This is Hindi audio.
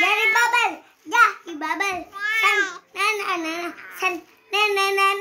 Dari bubble, dari bubble. Sun, na na na, sun, na na na.